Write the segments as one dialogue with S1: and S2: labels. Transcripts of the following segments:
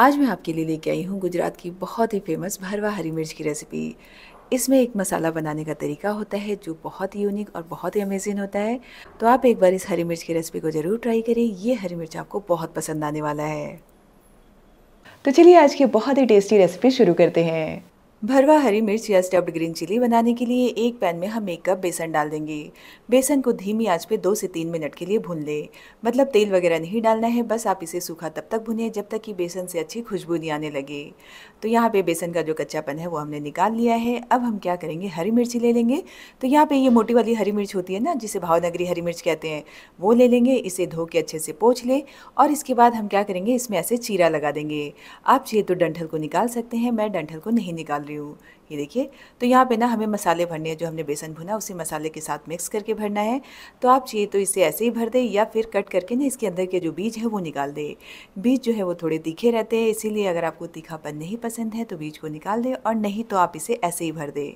S1: आज मैं आपके लिए लेके आई हूँ गुजरात की बहुत ही फेमस भरवा हरी मिर्च की रेसिपी इसमें एक मसाला बनाने का तरीका होता है जो बहुत ही यूनिक और बहुत ही अमेजिंग होता है तो आप एक बार इस हरी मिर्च की रेसिपी को ज़रूर ट्राई करें ये हरी मिर्च आपको बहुत पसंद आने वाला है तो चलिए आज की बहुत ही टेस्टी रेसिपी शुरू करते हैं भरवा हरी मिर्च या स्टफ्ड ग्रीन चिली बनाने के लिए एक पैन में हम एक कप बेसन डाल देंगे बेसन को धीमी आंच पे दो से तीन मिनट के लिए भून लें मतलब तेल वगैरह नहीं डालना है बस आप इसे सूखा तब तक भुने जब तक कि बेसन से अच्छी खुशबू नहीं आने लगे तो यहाँ पे बेसन का जो कच्चापन है वो हमने निकाल लिया है अब हम क्या करेंगे हरी मिर्ची ले लेंगे तो यहाँ पर ये मोटी वाली हरी मिर्च होती है ना जिसे भावनगरी हरी मिर्च कहते हैं वो ले लेंगे इसे धो के अच्छे से पोछ लें और इसके बाद हम क्या करेंगे इसमें ऐसे चीरा लगा देंगे आप चाहिए तो डंठल को निकाल सकते हैं मैं डंठल को नहीं निकाल रही हूँ ये देखिए तो यहाँ पे ना हमें मसाले भरने हैं जो हमने बेसन भुना उसी मसाले के साथ मिक्स करके भरना है तो आप चाहिए तो इसे ऐसे ही भर दें या फिर कट करके ना इसके अंदर के जो बीज है वो निकाल दें बीज जो है वो थोड़े तीखे रहते हैं इसीलिए अगर आपको तीखापन नहीं पसंद है तो बीज को निकाल दें और नहीं तो आप इसे ऐसे ही भर दें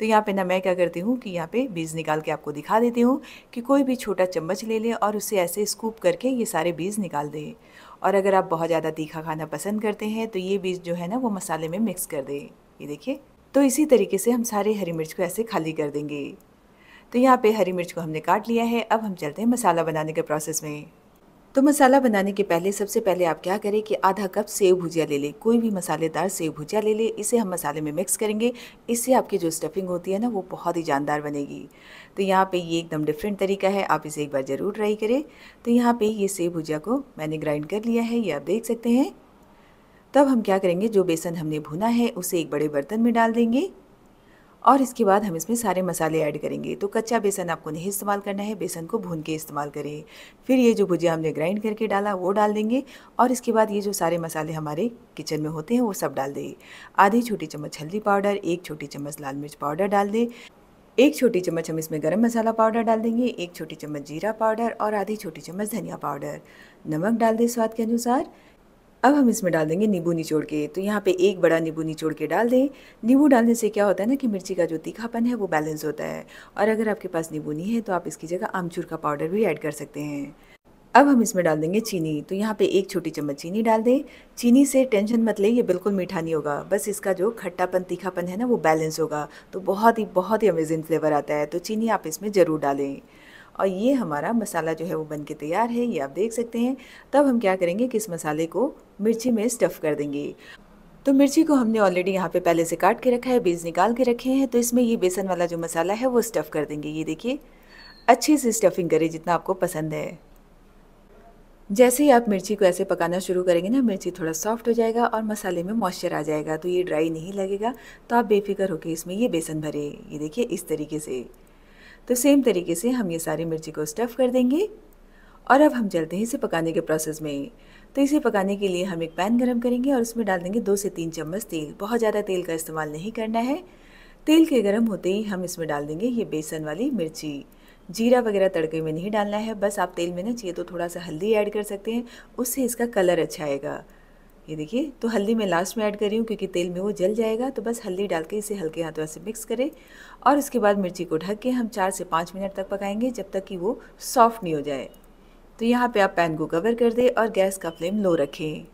S1: तो यहाँ पर ना मैं क्या करती हूँ कि यहाँ पर बीज निकाल के आपको दिखा देती हूँ कि कोई भी छोटा चम्मच ले लें और उसे ऐसे स्कूप करके ये सारे बीज निकाल दें और अगर आप बहुत ज़्यादा तीखा खाना पसंद करते हैं तो ये बीज जो है ना वो मसाले में मिक्स कर दें ये देखिए तो इसी तरीके से हम सारे हरी मिर्च को ऐसे खाली कर देंगे तो यहाँ पे हरी मिर्च को हमने काट लिया है अब हम चलते हैं मसाला बनाने के प्रोसेस में तो मसाला बनाने के पहले सबसे पहले आप क्या करें कि आधा कप सेव भुजिया ले लें कोई भी मसालेदार सेव भुजिया ले लें इसे हम मसाले में मिक्स करेंगे इससे आपकी जो स्टफिंग होती है ना वो बहुत ही जानदार बनेगी तो यहाँ पे ये एकदम डिफरेंट तरीका है आप इसे एक बार ज़रूर ट्राई करें तो यहाँ पे ये सेव भुजिया को मैंने ग्राइंड कर लिया है ये आप देख सकते हैं तब हम क्या करेंगे जो बेसन हमने भुना है उसे एक बड़े बर्तन में डाल देंगे और इसके बाद हम इसमें सारे मसाले ऐड करेंगे तो कच्चा बेसन आपको नहीं इस्तेमाल करना है बेसन को भून के इस्तेमाल करें फिर ये जो भुजिया हमने ग्राइंड करके डाला वो डाल देंगे और इसके बाद ये जो सारे मसाले हमारे किचन में होते हैं वो सब डाल दें आधी छोटी चम्मच हल्दी पाउडर एक छोटी चम्मच लाल मिर्च पाउडर डाल दें एक छोटी चम्मच हम इसमें गर्म मसाला पाउडर डाल देंगे एक छोटी चम्मच जीरा पाउडर और आधी छोटी चम्मच धनिया पाउडर नमक डाल दें स्वाद के अनुसार अब हम इसमें डाल देंगे नींबू निचोड़ के तो यहाँ पे एक बड़ा नींबू निचोड़ के डाल दें नींबू डालने से क्या होता है ना कि मिर्ची का जो तीखापन है वो बैलेंस होता है और अगर आपके पास नींबू नहीं है तो आप इसकी जगह आमचूर का पाउडर भी ऐड कर सकते हैं अब हम इसमें डाल देंगे चीनी तो यहाँ पे एक छोटी चम्मच चीनी डाल दें चीनी से टेंशन मत ले ये बिल्कुल मीठा नहीं होगा बस इसका जो खट्टापन तीखापन है ना वो बैलेंस होगा तो बहुत ही बहुत ही अमेजिंग फ्लेवर आता है तो चीनी आप इसमें ज़रूर डालें और ये हमारा मसाला जो है वो बन के तैयार है ये आप देख सकते हैं तब हम क्या करेंगे कि इस मसाले को मिर्ची में स्टफ़ कर देंगे तो मिर्ची को हमने ऑलरेडी यहाँ पे पहले से काट के रखा है बीज निकाल के रखे हैं तो इसमें ये बेसन वाला जो मसाला है वो स्टफ़ कर देंगे ये देखिए अच्छे से स्टफिंग करें जितना आपको पसंद है जैसे ही आप मिर्ची को ऐसे पकाना शुरू करेंगे ना मिर्ची थोड़ा सॉफ्ट हो जाएगा और मसाले में मॉइस्चर आ जाएगा तो ये ड्राई नहीं लगेगा तो आप बेफिक्र होकर इसमें ये बेसन भरें ये देखिए इस तरीके से तो सेम तरीके से हम ये सारी मिर्ची को स्टफ़ कर देंगे और अब हम चलते हैं इसे पकाने के प्रोसेस में तो इसे पकाने के लिए हम एक पैन गरम करेंगे और उसमें डाल देंगे दो से तीन चम्मच तेल बहुत ज़्यादा तेल का इस्तेमाल नहीं करना है तेल के गर्म होते ही हम इसमें डाल देंगे ये बेसन वाली मिर्ची जीरा वगैरह तड़के में नहीं डालना है बस आप तेल में ना चाहिए तो थोड़ा सा हल्दी ऐड कर सकते हैं उससे इसका कलर अच्छा आएगा ये देखिए तो हल्दी मैं लास्ट में ऐड कर रही हूँ क्योंकि तेल में वो जल जाएगा तो बस हल्दी डाल के इसे हल्के हाथों से मिक्स करें और उसके बाद मिर्ची को ढक के हम चार से पाँच मिनट तक पकाएंगे जब तक कि वो सॉफ्ट नहीं हो जाए तो यहाँ पे आप पैन को कवर कर दें और गैस का फ्लेम लो रखें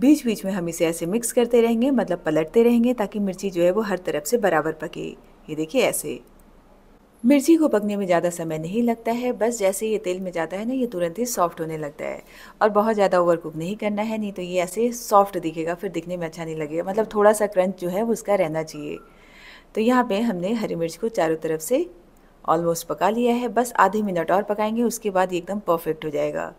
S1: बीच बीच में हम इसे ऐसे मिक्स करते रहेंगे मतलब पलटते रहेंगे ताकि मिर्ची जो है वो हर तरफ से बराबर पके ये देखिए ऐसे मिर्ची को पकने में ज़्यादा समय नहीं लगता है बस जैसे ये तेल में जाता है ना ये तुरंत ही सॉफ्ट होने लगता है और बहुत ज़्यादा ओवर कुक नहीं करना है नहीं तो ये ऐसे सॉफ्ट दिखेगा फिर दिखने में अच्छा नहीं लगेगा मतलब थोड़ा सा क्रंच जो है वो उसका रहना चाहिए तो यहाँ पे हमने हरी मिर्च को चारों तरफ से ऑलमोस्ट पका लिया है बस आधे मिनट और पकाएंगे उसके बाद ये एकदम परफेक्ट हो जाएगा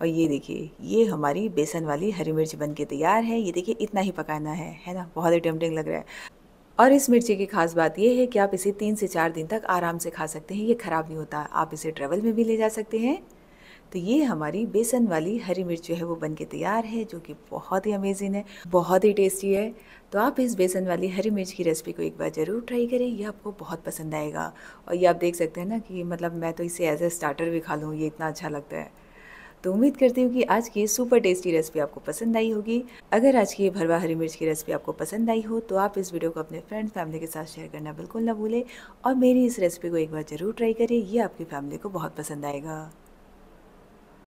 S1: और ये देखिए ये हमारी बेसन वाली हरी मिर्च बन के तैयार है ये देखिए इतना ही पकाना है है ना बहुत ही टेम्पटिंग लग रहा है और इस मिर्ची की खास बात यह है कि आप इसे तीन से चार दिन तक आराम से खा सकते हैं ये ख़राब नहीं होता आप इसे ट्रेवल में भी ले जा सकते हैं तो ये हमारी बेसन वाली हरी मिर्च जो है वो बन के तैयार है जो कि बहुत ही अमेजिंग है बहुत ही टेस्टी है तो आप इस बेसन वाली हरी मिर्च की रेसिपी को एक बार ज़रूर ट्राई करें ये आपको बहुत पसंद आएगा और ये आप देख सकते हैं ना कि मतलब मैं तो इसे एज ए स्टार्टर भी खा लूँ ये इतना अच्छा लगता है तो उम्मीद करती हूँ कि आज की सुपर टेस्टी रेसिपी आपको पसंद आई होगी अगर आज की भरवा हरी मिर्च की रेसिपी आपको पसंद आई हो तो आप इस वीडियो को अपने फ्रेंड फैमिली के साथ शेयर करना बिल्कुल ना भूलें और मेरी इस रेसिपी को एक बार ज़रूर ट्राई करें ये आपकी फैमिली को बहुत पसंद आएगा